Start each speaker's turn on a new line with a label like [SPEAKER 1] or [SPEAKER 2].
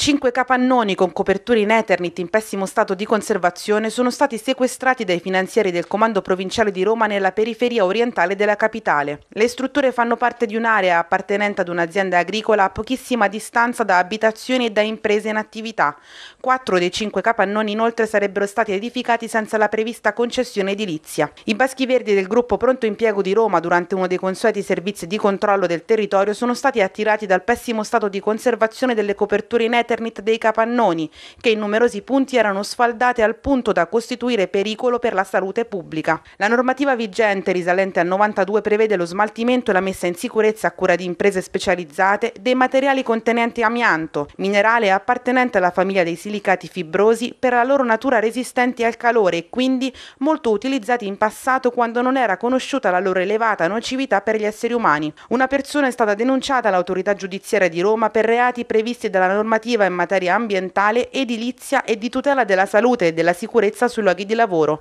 [SPEAKER 1] Cinque capannoni con coperture in Eternit in pessimo stato di conservazione sono stati sequestrati dai finanzieri del Comando Provinciale di Roma nella periferia orientale della capitale. Le strutture fanno parte di un'area appartenente ad un'azienda agricola a pochissima distanza da abitazioni e da imprese in attività. Quattro dei cinque capannoni inoltre sarebbero stati edificati senza la prevista concessione edilizia. I baschi verdi del gruppo Pronto Impiego di Roma durante uno dei consueti servizi di controllo del territorio sono stati attirati dal pessimo stato di conservazione delle coperture in Eternit Eternit dei Capannoni, che in numerosi punti erano sfaldate al punto da costituire pericolo per la salute pubblica. La normativa vigente, risalente al 92, prevede lo smaltimento e la messa in sicurezza a cura di imprese specializzate dei materiali contenenti amianto, minerale appartenente alla famiglia dei silicati fibrosi per la loro natura resistenti al calore e quindi molto utilizzati in passato quando non era conosciuta la loro elevata nocività per gli esseri umani. Una persona è stata denunciata all'autorità giudiziaria di Roma per reati previsti dalla normativa normativa in materia ambientale, edilizia e di tutela della salute e della sicurezza sui luoghi di lavoro.